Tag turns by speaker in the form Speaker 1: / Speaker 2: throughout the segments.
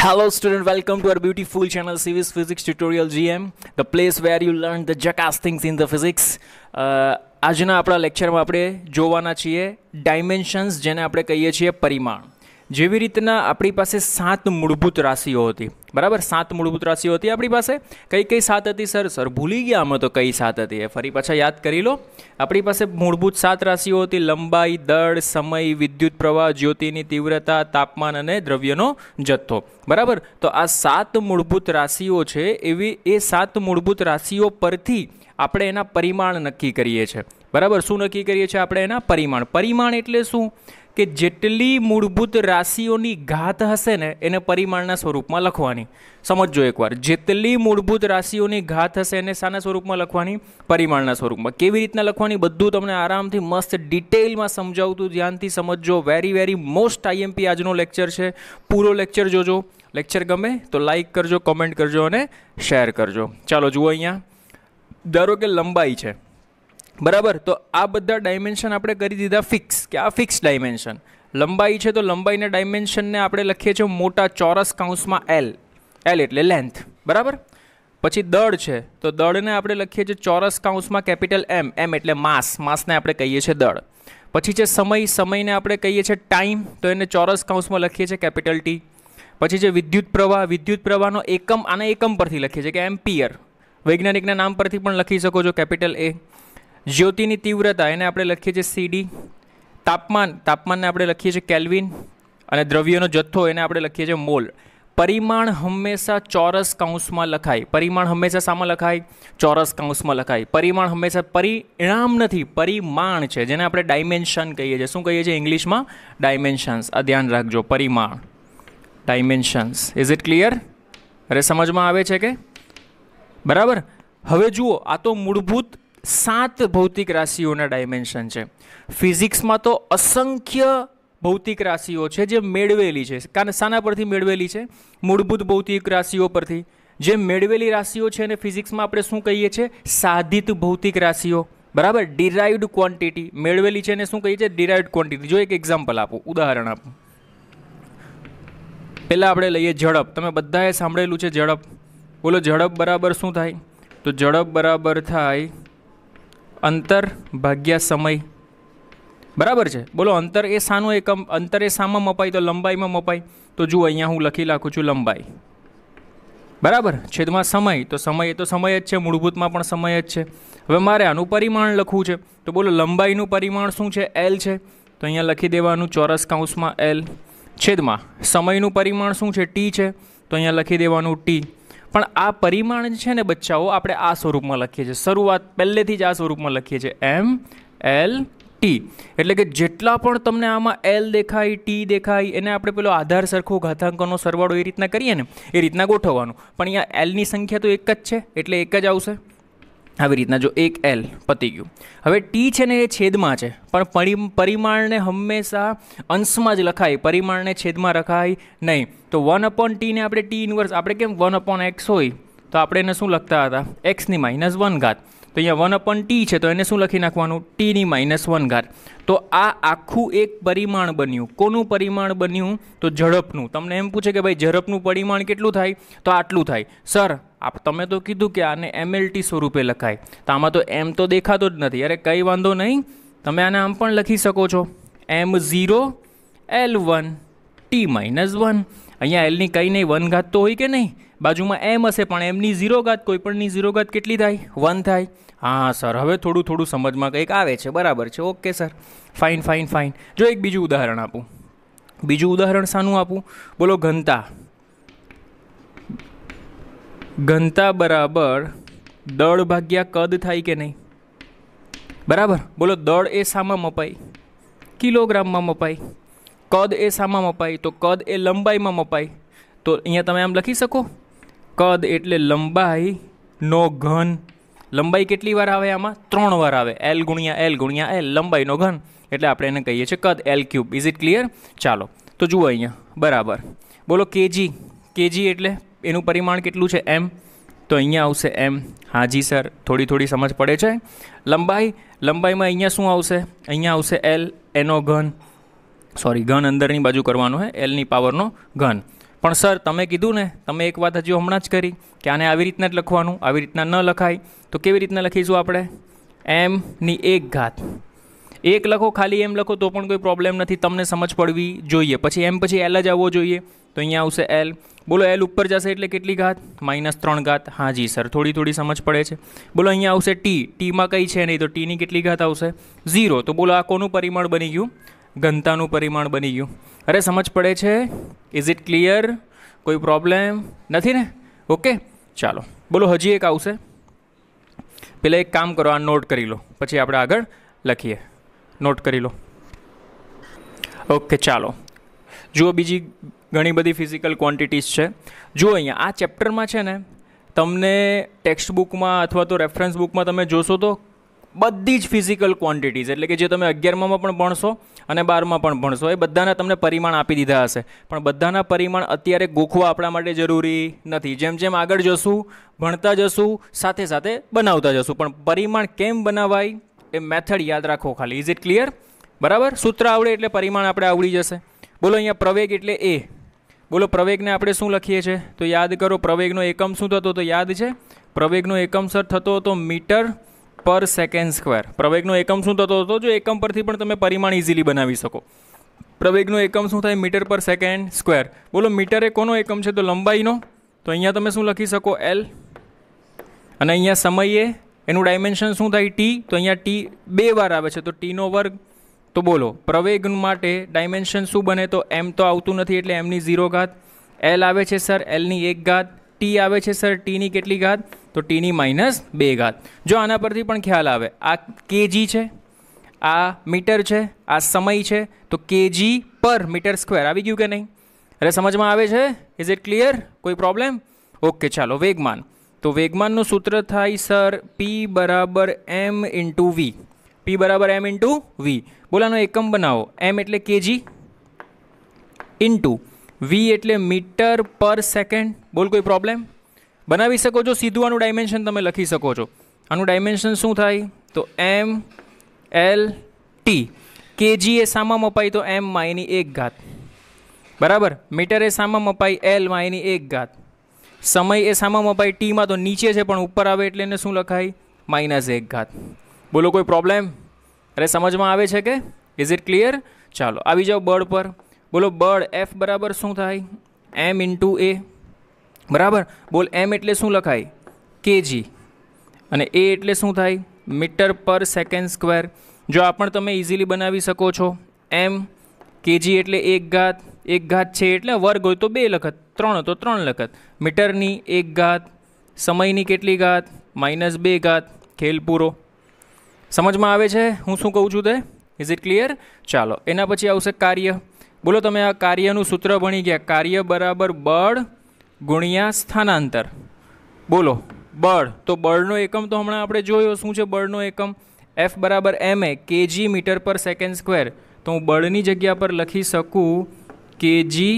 Speaker 1: Hello student, welcome to our beautiful channel Civis Physics Tutorial GM, the place where you learn the jackass things in the physics. આજના આપણા લેક્ચરમાં આપણે જોવાના છીએ dimensions જેને આપણે કહીએ છીએ પરિમાણ જેવી રીતના આપણી પાસે સાત મૂળભૂત રાશિઓ હતી બરાબર સાત મૂળભૂત રાશિઓ હતી આપણી પાસે કઈ કઈ સાત હતી સર સર ભૂલી ગયા અમે તો કઈ સાત હતી એ ફરી પાછા યાદ કરી લો આપણી પાસે મૂળભૂત સાત રાશિઓ હતી લંબાઈ દળ સમય વિદ્યુત પ્રવાહ જ્યોતિની તીવ્રતા તાપમાન અને દ્રવ્યનો જથ્થો બરાબર તો આ સાત મૂળભૂત રાશિઓ છે એવી એ સાત મૂળભૂત રાશિઓ પરથી આપણે એના પરિમાણ નક્કી કરીએ છીએ બરાબર શું નક્કી કરીએ છીએ આપણે એના પરિમાણ પરિમાણ એટલે શું કે જેટલી મૂળભૂત રાશિઓની ઘાત હશે ને એને પરિમાણના સ્વરૂપમાં લખવાની સમજો એકવાર જેટલી મૂળભૂત રાશિઓની ઘાત હશે એને શાના સ્વરૂપમાં લખવાની પરિમાણના સ્વરૂપમાં કેવી રીતના લખવાની બધું તમને આરામથી મસ્ત ડિટેલમાં સમજાવતું ધ્યાનથી સમજજો વેરી વેરી મોસ્ટ આઈએમપી આજનો લેક્ચર છે પૂરો લેક્ચર જોજો લેક્ચર ગમે તો લાઇક કરજો કોમેન્ટ કરજો અને શેર કરજો ચાલો જુઓ અહીંયા ધારો કે લંબાઈ છે બરાબર તો આ બધા ડાયમેન્શન આપણે કરી દીધા ફિક્સ કે આ ફિક્સ ડાયમેન્શન લંબાઈ છે તો લંબાઈના ડાયમેન્શનને આપણે લખીએ છીએ મોટા ચોરસ કાઉન્સમાં એલ એલ એટલે લેન્થ બરાબર પછી દળ છે તો દળને આપણે લખીએ છીએ ચોરસ કાઉન્સમાં કેપિટલ એમ એમ એટલે માસ માસને આપણે કહીએ છીએ દળ પછી છે સમય સમયને આપણે કહીએ છીએ ટાઈમ તો એને ચોરસ કાઉન્સમાં લખીએ છીએ કેપિટલ ટી પછી છે વિદ્યુત પ્રવાહ વિદ્યુત પ્રવાહનો એકમ આના એકમ પરથી લખીએ છીએ કે એમ એમ્પિયર વૈજ્ઞાનિકના નામ પરથી પણ લખી શકો છો કેપિટલ એ જ્યોતિની તીવ્રતા એને આપણે લખીએ છીએ સીડી તાપમાન તાપમાનને આપણે લખીએ છીએ કેલ્વિન અને દ્રવ્યોનો જથ્થો એને આપણે લખીએ છીએ મોલ પરિમાણ હંમેશા ચોરસ કૌંસમાં લખાય પરિમાણ હંમેશા શામાં લખાય ચોરસ કૌંસમાં લખાય પરિમાણ હંમેશા પરિણામ નથી પરિમાણ છે જેને આપણે ડાયમેન્શન કહીએ છીએ શું કહીએ છીએ ઇંગ્લિશમાં ડાયમેન્શન્સ આ ધ્યાન રાખજો પરિમાણ ડાયમેન્શન્સ ઇઝ ઇટ ક્લિયર અરે સમજમાં આવે છે કે બરાબર હવે જુઓ આ તો મૂળભૂત સાત ભૌતિક રાશિઓના ડાયમેન્શન છે ફિઝિક્સમાં તો અસંખ્ય ભૌતિક રાશિઓ છે જે મેળવેલી છે કારણ શાના પરથી મેળવેલી છે મૂળભૂત ભૌતિક રાશિઓ પરથી જે મેળવેલી રાશિઓ છે એને ફિઝિક્સમાં આપણે શું કહીએ છીએ સાધિત ભૌતિક રાશિઓ બરાબર ડિરાઇવડ ક્વોન્ટિટી મેળવેલી છે એને શું કહીએ છીએ ડિરાઇવડ ક્વોન્ટિટી જો એક એક્ઝામ્પલ આપું ઉદાહરણ આપું પહેલાં આપણે લઈએ ઝડપ તમે બધાએ સાંભળેલું છે ઝડપ બોલો ઝડપ બરાબર શું થાય તો ઝડપ બરાબર થાય અંતર ભાગ્યા સમય બરાબર છે બોલો અંતર એ શાનું એકમ અંતર એ શામાં મપાય તો લંબાઈમાં મપાય તો જુઓ અહીંયા હું લખી નાખું છું લંબાઈ બરાબર છેદમાં સમય તો સમય એ તો સમય જ છે મૂળભૂતમાં પણ સમય જ છે હવે મારે આનું પરિમાણ લખવું છે તો બોલો લંબાઈનું પરિમાણ શું છે એલ છે તો અહીંયા લખી દેવાનું ચોરસ કાઉન્સમાં એલ છેદમાં સમયનું પરિમાણ શું છે ટી છે તો અહીંયા લખી દેવાનું ટી પણ આ પરિમાણ છે ને બચ્ચાઓ આપણે આ સ્વરૂપમાં લખીએ છીએ શરૂઆત પહેલેથી જ આ સ્વરૂપમાં લખીએ છીએ એમ એલ ટી એટલે કે જેટલા પણ તમને આમાં એલ દેખાય ટી દેખાય એને આપણે પેલો આધાર સરખો ઘાતાંકોનો સરવાળો એ રીતના કરીએ ને એ રીતના ગોઠવવાનું પણ અહીંયા એલની સંખ્યા તો એક જ છે એટલે એક જ આવશે આવી રીતના જો એક એલ પતી ગયું હવે ટી છે ને એ છેદમાં છે પણ પરિમાણને હંમેશા અંશમાં જ લખાય પરિમાણને છેદમાં રખાય નહીં તો વન અપોન ટીને આપણે ટી ઇન્વર્સ આપણે કેમ વન અપોન એક્સ હોય તો આપણે એને શું લખતા હતા એક્સની માઇનસ વન ઘાત તો અહીંયા વન અપન ટી છે તો એને શું લખી નાખવાનું ટીની માઇનસ વન ઘાત તો આ આખું એક પરિમાણ બન્યું કોનું પરિમાણ બન્યું તો ઝડપનું તમને એમ પૂછે કે ભાઈ ઝડપનું પરિમાણ કેટલું થાય તો આટલું થાય સર આપ તમે તો કીધું કે આને એમએલટી સ્વરૂપે લખાય તો આમાં તો એમ તો દેખાતો જ નથી અરે કંઈ વાંધો નહીં તમે આને આમ પણ લખી શકો છો M zero L one T minus one અહીંયા એલની કંઈ નહીં વન ઘાત તો હોય કે નહીં બાજુમાં એમ હશે પણ એમની ઝીરો ઘાત કોઈપણની ઝીરો ઘાત કેટલી થાય વન થાય હા સર હવે થોડું થોડું સમજમાં કંઈક આવે છે બરાબર છે okay sir fine fine fine જો એક બીજું ઉદાહરણ આપું બીજું ઉદાહરણ શાનું આપું બોલો ઘનતા ઘનતા બરાબર દળ ભાગ્યા કદ થાય કે નહીં બરાબર બોલો દળ એ શામાં મપાય કિલોગ્રામમાં મપાય કદ એ શામાં મપાય તો કદ એ લંબાઈમાં મપાય તો અહીંયા તમે આમ લખી શકો કદ એટલે લંબાઈનો ઘન લંબાઈ કેટલી વાર આવે આમાં ત્રણ વાર આવે એલ ગુણ્યા એલ ગુણ્યા એલ લંબાઈનો ઘન એટલે આપણે એને કહીએ છીએ કદ L cube is it clear ચાલો તો જુઓ અહીંયા બરાબર બોલો કેજી કેજી એટલે એનું પરિમાણ કેટલું છે એમ તો અહીંયા આવશે એમ હાજી સર થોડી થોડી સમજ પડે છે લંબાઈ લંબાઈમાં અહીંયા શું આવશે અહીંયા આવશે એલ એનો ઘન સોરી ઘન અંદરની બાજુ કરવાનો હે એલની પાવરનો ઘન પણ સર તમે કીધું ને તમે એક વાત હજુ હમણાં જ કરી કે આને આવી રીતના જ લખવાનું આવી રીતના ન લખાય તો કેવી રીતના લખીશું આપણે એમની એક ઘાત એક લખો ખાલી એમ લખો તો પણ કોઈ પ્રોબ્લેમ નથી તમને સમજ પડવી જોઈએ પછી એમ પછી એલ જ આવવો જોઈએ તો અહીંયા આવશે એલ બોલો એલ ઉપર જશે એટલે કેટલી ઘાત માઇનસ ત્રણ ઘાત હા જી સર થોડી થોડી સમજ પડે છે બોલો અહીંયા આવશે ટી ટીમાં કઈ છે નહીં તો ટીની કેટલી ઘાત આવશે ઝીરો તો બોલો આ કોનું પરિમાણ બની ગયું ઘનતાનું પરિમાણ બની ગયું અરે સમજ પડે છે ઇઝ ઇટ ક્લિયર કોઈ પ્રોબ્લેમ નથી ને ઓકે ચાલો બોલો હજી એક આવશે પહેલાં એક કામ કરો આ નોટ કરી લો પછી આપણે આગળ લખીએ નોટ કરી લો ઓકે ચાલો જુઓ બીજી ઘણી બધી ફિઝિકલ ક્વોન્ટિટીઝ છે જુઓ અહીંયા આ ચેપ્ટરમાં છે ને તમને ટેક્સ્ટ બુકમાં અથવા તો રેફરન્સ બુકમાં તમે જોશો તો બધી જ ફિઝિકલ ક્વોન્ટિટીઝ એટલે કે જે તમે અગિયારમાં પણ ભણશો અને બારમાં પણ ભણશો એ બધાના તમને પરિમાણ આપી દીધા હશે પણ બધાના પરિમાણ અત્યારે ગોખવા આપણા માટે જરૂરી નથી જેમ જેમ આગળ જશું ભણતા જશું સાથે સાથે બનાવતા જશું પણ પરિમાણ કેમ બનાવાય એ મેથડ યાદ રાખો ખાલી ઇઝ ઇટ ક્લિયર બરાબર સૂત્ર આવડે એટલે પરિમાણ આપણે આવડી જશે બોલો અહીંયા પ્રવેગ એટલે એ બોલો પ્રવેગને આપણે શું લખીએ છીએ તો યાદ કરો પ્રવેગનો એકમ શું થતો તો યાદ છે પ્રવેગનો એકમ સર થતો હતો મીટર પર સેકન્ડ સ્ક્વેર પ્રવેગનો એકમ શું થતો હતો જો એકમ પરથી પણ તમે પરિમાણ ઇઝીલી બનાવી શકો પ્રવેગનો એકમ શું થાય મીટર પર સેકન્ડ સ્ક્વેર બોલો મીટર એ કોનો એકમ છે તો લંબાઈનો તો અહીંયા તમે શું લખી શકો એલ અને અહીંયા સમયે એનું ડાયમેન્શન શું થાય ટી તો અહીંયા ટી બે વાર આવે છે તો ટીનો વર્ગ તો બોલો પ્રવેગ માટે ડાયમેન્શન શું બને તો એમ તો આવતું નથી એટલે એમની ઝીરો ઘાત એલ આવે છે સર એલની એક ઘાત ટી આવે છે સર ટીની કેટલી ઘાત તો ટીની માઇનસ બે ઘાત જો આના પરથી પણ ખ્યાલ આવે આ કેજી છે આ મીટર છે આ સમય છે તો કેજી પર મીટર સ્ક્વેર આવી ગયું કે નહીં એટલે સમજમાં આવે છે ઇઝ ઇટ ક્લિયર કોઈ પ્રોબ્લેમ ઓકે ચાલો વેગમાન તો વેગમાનનું સૂત્ર થાય સર પી બરાબર એમ ઇન્ટુ વી પી બરાબર એમ ઇન્ટુ વી બોલાનો એકમ બનાવો એમ એટલે કેજી ઇન્ટુ વી એટલે મીટર પર સેકન્ડ બોલ કોઈ પ્રોબ્લેમ બનાવી શકો છો સીધું આનું ડાયમેન્શન તમે લખી શકો છો આનું ડાયમેન્શન શું થાય તો એમ એલ ટી કેજી એ સામા મપાઈ તો એમ માયની એક ઘાત બરાબર મીટર એ સામા મપાઈ એલ માયની એક ઘાત સમય એ સામા મપાય ટીમાં તો નીચે છે પણ ઉપર આવે એટલે એને શું લખાય માઇનસ એક ઘાત બોલો કોઈ પ્રોબ્લેમ અરે સમજમાં આવે છે કે ઇઝ ઇટ ક્લિયર ચાલો આવી જાઓ બળ પર બોલો બળ એફ બરાબર શું થાય એમ ઇન્ટુ એ બરાબર બોલ એમ એટલે શું લખાય કેજી અને એ એટલે શું થાય મીટર પર સેકન્ડ સ્ક્વેર જો આ પણ તમે ઇઝીલી બનાવી શકો છો એમ કેજી એટલે એક ઘાત એક ઘાત છે એટલે વર્ગ હોય તો બે લખત ત્રણ તો ત્રણ લખત મીટરની એક ઘાત સમયની કેટલી ઘાત માઇનસ બે ઘાત ખેલ પૂરો સમજમાં આવે છે હું શું કહું છું તે ઇઝ ઇટ ક્લિયર ચાલો એના પછી આવશે કાર્ય બોલો તમે આ કાર્યનું સૂત્ર ભણી ગયા કાર્ય બરાબર બળ ગુણ્યા સ્થાનાંતર બોલો બળ તો બળનો એકમ તો હમણાં આપણે જોયો શું છે બળનો એકમ એફ બરાબર એમ એ કેજી મીટર પર સેકન્ડ સ્ક્વેર તો હું બળની જગ્યા પર લખી શકું કેજી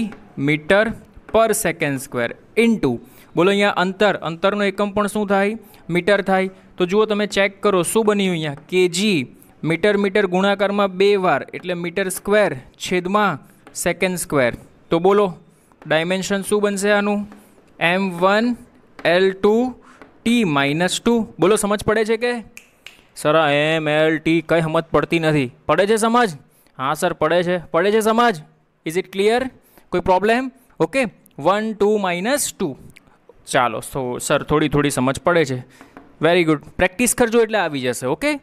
Speaker 1: મીટર પર સેકન્ડ સ્ક્વેર ઇન્ટુ બોલો અહીંયા અંતર અંતરનો એકમ પણ શું થાય મીટર થાય તો જુઓ તમે ચેક કરો શું બન્યું અહીંયા કેજી મીટર મીટર ગુણાકારમાં બે વાર એટલે મીટર સ્ક્વેર છેદમાં સેકન્ડ સ્ક્વેર તો બોલો ડાયમેન્શન શું બનશે આનું M one L two T minus two બોલો સમજ પડે છે કે સર એમ એલ ટી કંઈ સમજ પડતી નથી પડે છે સમાજ હા સર પડે છે પડે છે સમાજ ઇઝ ઇટ ક્લિયર કોઈ problem okay one two minus two ચાલો સો સર થોડી થોડી સમજ પડે છે વેરી ગુડ પ્રેક્ટિસ કરજો એટલે આવી જશે ઓકે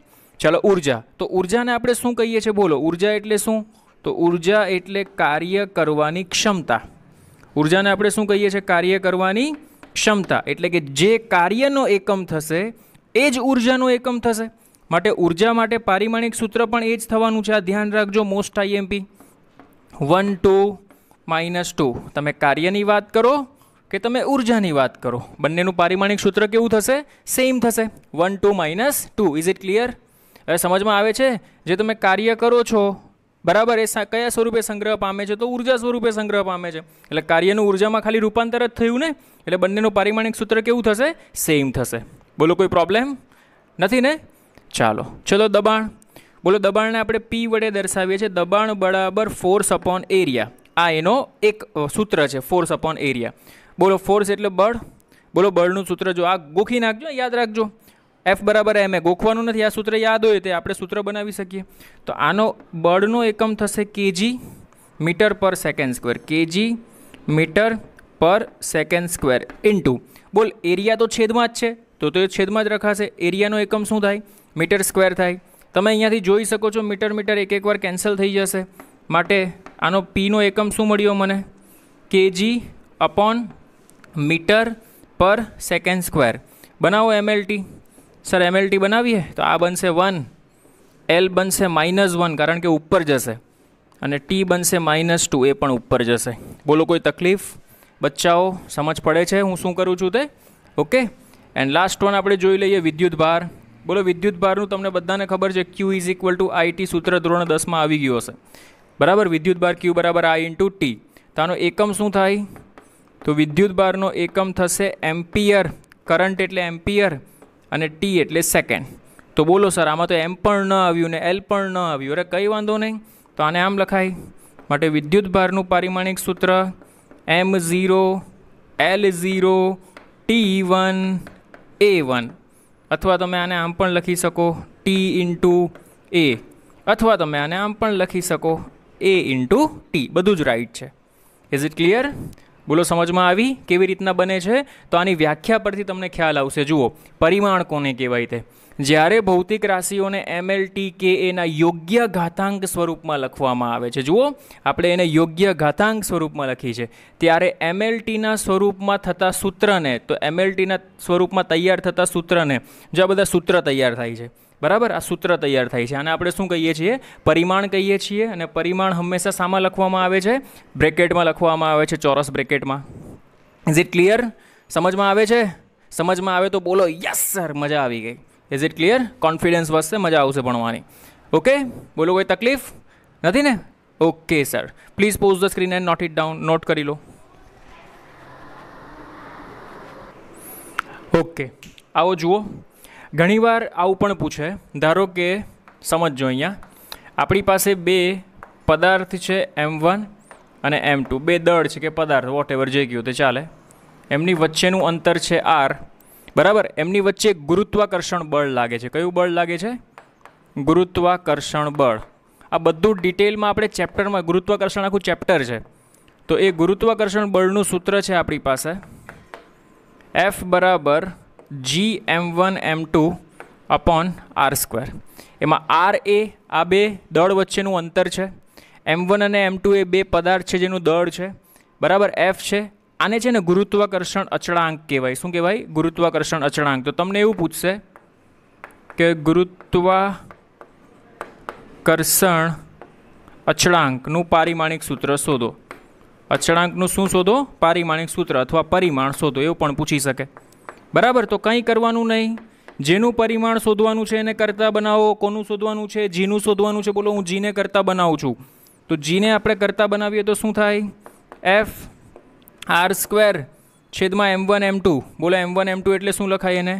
Speaker 1: ચાલો ઉર્જા તો ઉર્જાને આપણે શું કહીએ છીએ બોલો ઉર્જા એટલે શું તો ઉર્જા એટલે કાર્ય કરવાની ક્ષમતા ઉર્જાને આપણે શું કહીએ છીએ કાર્ય કરવાની ક્ષમતા એટલે કે જે કાર્યનો એકમ થશે એ જ ઉર્જાનો એકમ થશે માટે ઉર્જા માટે પારિમાણિક સૂત્ર પણ એ જ થવાનું છે આ ધ્યાન રાખજો most IMP one two minus two તમે કાર્યની વાત કરો કે તમે ઉર્જાની વાત કરો બંનેનું પારિમાણિક સૂત્ર કેવું થશે સેમ થશે one two minus two is it clear હવે સમજમાં આવે છે જે તમે કાર્ય કરો છો બરાબર એ કયા સ્વરૂપે સંગ્રહ પામે છે તો ઉર્જા સ્વરૂપે સંગ્રહ પામે છે એટલે કાર્યનું ઉર્જામાં ખાલી રૂપાંતર જ થયું ને એટલે બંનેનું પારિમાણિક સૂત્ર કેવું થશે સેમ થશે બોલો કોઈ પ્રોબ્લેમ નથી ને ચાલો ચલો દબાણ બોલો દબાણને આપણે પી વડે દર્શાવીએ છીએ દબાણ બરાબર ફોર્સ અપોન એરિયા આ એનો એક સૂત્ર છે ફોર્સ અપોન એરિયા બોલો ફોર્સ એટલે બળ બોલો બળનું સૂત્ર જો આ ગોખી નાખજો યાદ રાખજો એફ બરાબર એમ એ ગોખવાનું નથી આ સૂત્ર યાદ હોય તે આપણે સૂત્ર બનાવી શકીએ તો આનો બળનો એકમ થશે કેજી મીટર પર સેકન્ડ સ્ક્વેર કેજી મીટર પર સેકન્ડ સ્ક્વેર ઇન્ટુ બોલ એરિયા તો છેદમાં જ છે તો તો એ છેદમાં જ રખાશે એરિયાનો એકમ શું થાય મીટર સ્ક્વેર થાય તમે અહીંયાથી જોઈ શકો છો મીટર મીટર એક એકવાર કેન્સલ થઈ જશે માટે આનો પીનો એકમ શું મળ્યો મને કેજી અપોન મીટર પર સેકન્ડ સ્ક્વેર બનાવો એમએલટી સર એમએલટી બનાવીએ તો આ બનશે વન એલ બનશે માઇનસ વન કારણ કે ઉપર જશે અને ટી બનશે માઇનસ ટુ એ પણ ઉપર જશે બોલો કોઈ તકલીફ બચ્ચાઓ સમજ પડે છે હું શું કરું છું તે ઓકે એન્ડ લાસ્ટ વન આપણે જોઈ લઈએ વિદ્યુત ભાર બોલો વિદ્યુત ભારનું તમને બધાને ખબર છે Q is equal to IT સૂત્ર ધોરણ દસમાં આવી ગયું હશે બરાબર વિદ્યુત ભાર ક્યુ બરાબર આઈ ઇન્ટુ ટી તો આનો એકમ શું થાય તો વિદ્યુત ભારનો એકમ થશે એમ્પિયર કરંટ એટલે એમ્પિયર અને ટી એટલે સેકન્ડ તો બોલો સર આમાં તો એમ પણ ન આવ્યું ને એલ પણ ન આવ્યું અરે કંઈ વાંધો નહીં તો આને આમ લખાય માટે વિદ્યુત ભારનું પારિમાણિક સૂત્ર M zero L zero T one A one અથવા તમે આને આમ પણ લખી શકો ટી ઇન્ટુ એ અથવા તમે આને આમ પણ લખી શકો એ ઇન્ટુ ટી બધું જ રાઈટ છે ઇઝ ઇટ ક્લિયર બોલો સમજમાં આવી કેવી રીતના બને છે તો આની વ્યાખ્યા પરથી તમને ખ્યાલ આવશે જુઓ પરિમાણ કોને કહેવાય તે જ્યારે ભૌતિક રાશિઓને એમએલટી કે એના યોગ્ય ઘાતાંક સ્વરૂપમાં લખવામાં આવે છે જુઓ આપણે એને યોગ્ય ઘાતાંક સ્વરૂપમાં લખી છે ત્યારે એમએલટીના સ્વરૂપમાં થતા સૂત્રને તો એમએલ ટીના સ્વરૂપમાં તૈયાર થતા સૂત્રને જો આ બધા સૂત્ર તૈયાર થાય છે બરાબર આ સૂત્ર તૈયાર થાય છે અને આપણે શું કહીએ છીએ પરિમાણ કહીએ છીએ અને પરિમાણ હંમેશા શામાં લખવામાં આવે છે બ્રેકેટમાં લખવામાં આવે છે ચોરસ બ્રેકેટમાં ઇઝ ઇટ ક્લિયર સમજમાં આવે છે સમજમાં આવે તો બોલો યસ સર મજા આવી ગઈ ઇઝ ઇટ ક્લિયર કોન્ફિડન્સ વધશે મજા આવશે ભણવાની ઓકે બોલો કોઈ તકલીફ નથી ને okay sir please pause the screen and note it down note કરી લો ઓકે આવો જુઓ ઘણીવાર આવું પણ પૂછે ધારો કે સમજો અહીંયા આપણી પાસે બે પદાર્થ છે એમ વન અને એમ ટુ બે દળ છે કે પદાર્થ વોટ એવર જે ગયું તે ચાલે એમની વચ્ચેનું અંતર છે આર બરાબર એમની વચ્ચે ગુરુત્વાકર્ષણ બળ લાગે છે કયું બળ લાગે છે ગુરુત્વાકર્ષણ બળ આ બધું ડિટેલમાં આપણે ચેપ્ટરમાં ગુરુત્વાકર્ષણ આખું ચેપ્ટર છે તો એ ગુરુત્વાકર્ષણ બળનું સૂત્ર છે આપણી પાસે એફ બરાબર G M one M two upon R square એમાં આર એ આ બે દળ વચ્ચેનું અંતર છે એમ વન અને એમ ટુ એ બે પદાર્થ છે જેનું દળ છે બરાબર એફ છે આને છે ને ગુરુત્વાકર્ષણ અચળાંક કહેવાય શું કહેવાય ગુરુત્વાકર્ષણ અચળાંક તો તમને એવું પૂછશે કે ગુરુત્વાકર્ષણ અચળાંકનું પારિમાણિક સૂત્ર શોધો અચળાંકનું શું શોધો પારિમાણિક સૂત્ર અથવા પરિમાણ શોધો એવું પણ પૂછી શકે બરાબર તો કંઈ કરવાનું નહીં જેનું પરિમાણ શોધવાનું છે એને કરતાં બનાવો કોનું શોધવાનું છે જીનું શોધવાનું છે બોલો હું જીને કરતાં બનાવું છું તો જીને આપણે કરતાં બનાવીએ તો શું થાય એફ આર સ્ક્વેર છેદમાં એમ વન એમ ટુ બોલો એમ વન એમ ટુ એટલે શું લખાય એને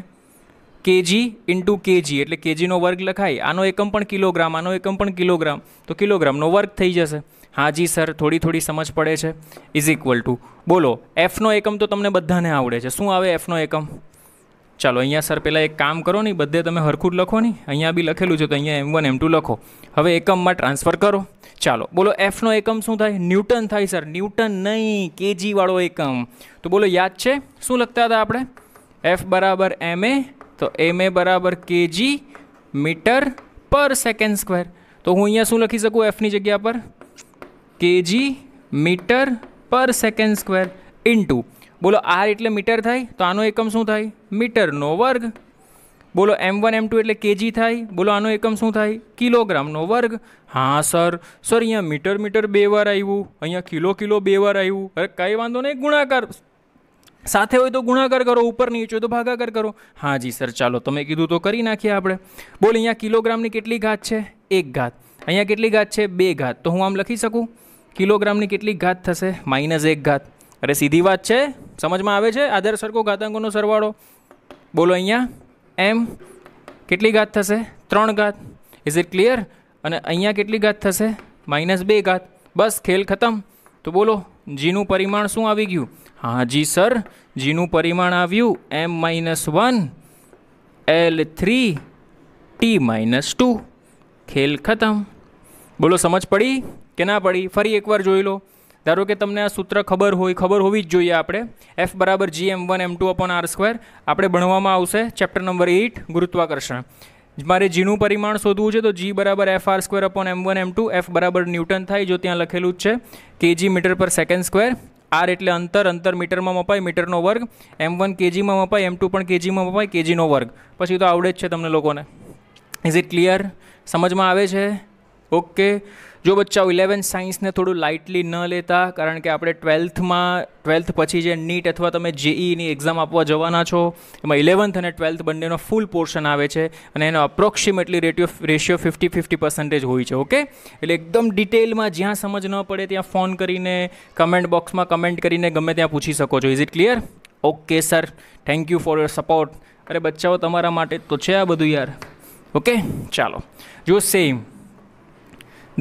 Speaker 1: કેજી ઇન્ટુ કેજી એટલે કેજીનો વર્ગ લખાય આનો એકમ પણ કિલોગ્રામ આનો એકમ પણ કિલોગ્રામ તો કિલોગ્રામનો વર્ગ થઈ જશે હા જી સર થોડી થોડી સમજ પડે છે ઇઝ ઇક્વલ ટુ બોલો એફનો એકમ તો તમને બધાને આવડે છે શું આવે એફનો એકમ ચાલો અહીંયા સર પહેલાં એક કામ કરો ને બધે તમે હરખું જ લખો ને અહીંયા બી લખેલું છે તો અહીંયા એમ વન એમ ટુ લખો હવે એકમમાં ટ્રાન્સફર કરો ચાલો બોલો એફનો એકમ શું થાય ન્યૂટન થાય સર ન્યૂટન નહીં કેજીવાળો એકમ તો બોલો યાદ છે શું લખતા હતા આપણે એફ બરાબર એમ એ તો એમ એ બરાબર કેજી મીટર પર સેકન્ડ સ્ક્વેર તો હું અહીંયા શું લખી શકું એફની જગ્યા પર કેજી મીટર પર સેકન્ડ સ્ક્વેર ઇન્ટુ બોલો આર એટલે મીટર થાય તો આનો એકમ શું થાય મીટરનો વર્ગ બોલો એમ વન એમ ટુ એટલે કેજી થાય બોલો આનો એકમ શું થાય કિલોગ્રામનો વર્ગ હા સર સર અહીંયા મીટર મીટર બે વાર આવ્યું અહીંયા કિલો કિલો બે વાર આવ્યું અરે કાંઈ વાંધો નહીં ગુણાકાર સાથે હોય તો ગુણાકાર કરો ઉપર નીચે હોય તો ભાગાકાર કરો હા જી સર ચાલો તમે કીધું તો કરી નાખીએ આપણે બોલ અહીંયા કિલોગ્રામની કેટલી ઘાત છે એક ઘાત અહીંયા કેટલી ઘાત છે બે ઘાત તો હું આમ લખી શકું કિલોગ્રામની કેટલી ઘાત થશે માઇનસ એક ઘાત અરે સીધી વાત છે સમજમાં આવે છે આધાર સરખો ઘાતાંકોનો સરવાળો બોલો અહીંયા એમ કેટલી ઘાત થશે ત્રણ ઘાત ઇઝ ઇટ ક્લિયર અને અહીંયા કેટલી ઘાત થશે માઇનસ બે ઘાત બસ ખેલ ખતમ તો બોલો જીનું પરિમાણ શું આવી ગયું હાજી સર જીનું પરિમાણ આવ્યું M minus one L three T minus two ખેલ ખતમ બોલો સમજ પડી કે ના પડી ફરી એકવાર જોઈ લો ધારો કે તમને આ સૂત્ર ખબર હોય ખબર હોવી જ જોઈએ આપણે એફ બરાબર G M one M two upon R square આપણે ભણવામાં આવશે ચેપ્ટર નંબર એઇટ ગુરુત્વાકર્ષણ મારે જીનું પરિમાણ શોધવું છે તો જી બરાબર F R square upon M one M two F બરાબર ન્યૂટન થાય જો ત્યાં લખેલું જ છે કેજી મીટર પર સેકન્ડ સ્ક્વેર આર એટલે અંતર અંતર મીટરમાં મપાય મીટરનો વર્ગ એમ વન કેજીમાં મપાય એમ ટુ પણ કેજીમાં મપાય કેજીનો વર્ગ પછી તો આવડે જ છે તમને લોકોને ઇઝ ઇટ ક્લિયર સમજમાં આવે છે ઓકે જો બચ્ચાઓ ઇલેવન્થ સાયન્સને થોડું લાઇટલી ન લેતા કારણ કે આપણે ટ્વેલ્થમાં ટ્વેલ્થ પછી જે નીટ અથવા તમે જેઈની e એક્ઝામ આપવા જવાના છો એમાં ઇલેવન્થ અને ટ્વેલ્થ બંનેનો ફૂલ પોર્શન આવે છે અને એનો approximately ratio ratio fifty fifty percentage હોય છે ઓકે એટલે એકદમ ડિટેલમાં જ્યાં સમજ ન પડે ત્યાં ફોન કરીને કમેન્ટ બોક્સમાં કમેન્ટ કરીને ગમે ત્યાં પૂછી શકો છો is it clear okay sir thank you for your support અરે બચ્ચાઓ તમારા માટે તો છે આ બધું યાર ઓકે ચાલો જો સેમ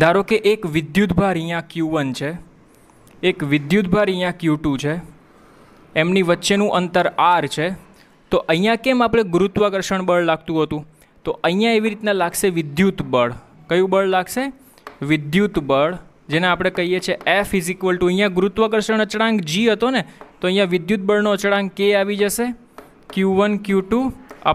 Speaker 1: ધારો કે એક વિદ્યુતભાર અહીંયા ક્યુ વન છે એક વિદ્યુતભાર અહીંયા ક્યુ ટુ છે એમની વચ્ચેનું અંતર આર છે તો અહીંયા કેમ આપણે ગુરુત્વાકર્ષણ બળ લાગતું હતું તો અહીંયા એવી રીતના લાગશે વિદ્યુત બળ કયું બળ લાગશે વિદ્યુત બળ જેને આપણે કહીએ છીએ એફ ઇઝ ઇક્વલ ટુ અહીંયા ગુરુત્વાકર્ષણ અચળાંક જી હતો ને તો અહીંયા વિદ્યુત બળનો અચળાંક કે આવી જશે Q one Q two